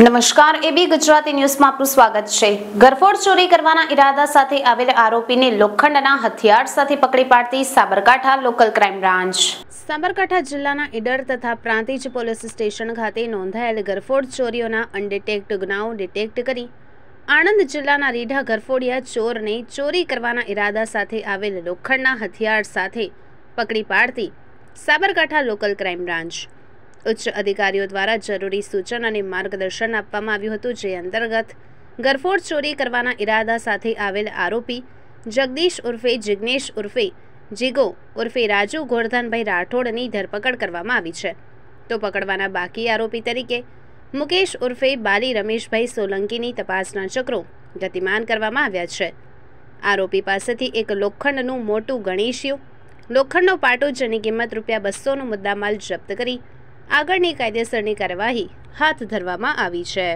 નમસ્કાર એબી ગુજરાતી ન્યૂઝમાં આપનું સ્વાગત છે ગરફોડ ચોરી કરવાના ઈરાદા સાથે આવેલ આરોપીને લોખંડના હથિયાર સાથે પકડી પાડતી Sabarkantha local crime branch Sabarkantha જિલ્લાના ઈડર તથા પ્રાંતિજ પોલીસ સ્ટેશન ખાતે નોંધાયેલ ગરફોડ ચોરીઓના અનડિટેક્ટ ગુનાઓ ડિટેક્ટ કરી આણંદ જિલ્લાના રીઢા ગરફોડિયા ચોરને ચોરી કરવાના ઈરાદા સાથે આવેલ લોખંડના હથિયાર સાથે પકડી પાડતી સાબરકાંઠા લોકલ ક્રાઇમ બ્રાન્ચ ઉચ્ચ અધિકારીઓ દ્વારા જરૂરી સૂચન અને માર્ગદર્શન આપવામાં આવ્યું હતું જે અંતર્ગત ગરફોડ ચોરી કરવાના ઈરાદા સાથે આવેલ આરોપી જગદીશ ઉર્ફે જિગ્નેશ ઉર્ફે જીગો ઉર્ફે રાજુ ગોરધનભાઈ રાઠોડની ધરપકડ કરવામાં આવી છે તો પકડવાના બાકી આરોપી તરીકે મુકેશ ઉર્ફે બાલી રમેશભાઈ સોલંકીની તપાસના ચક્રો ગતિમાન કરવામાં આવ્યા છે આરોપી પાસેથી એક લોખંડનું મોટું ગણેશિયું લોખંડનો પાટો જેની કિંમત રૂપિયા બસોનો મુદ્દામાલ જપ્ત કરી આગળની કાયદેસરની કાર્યવાહી હાથ ધરવામાં આવી છે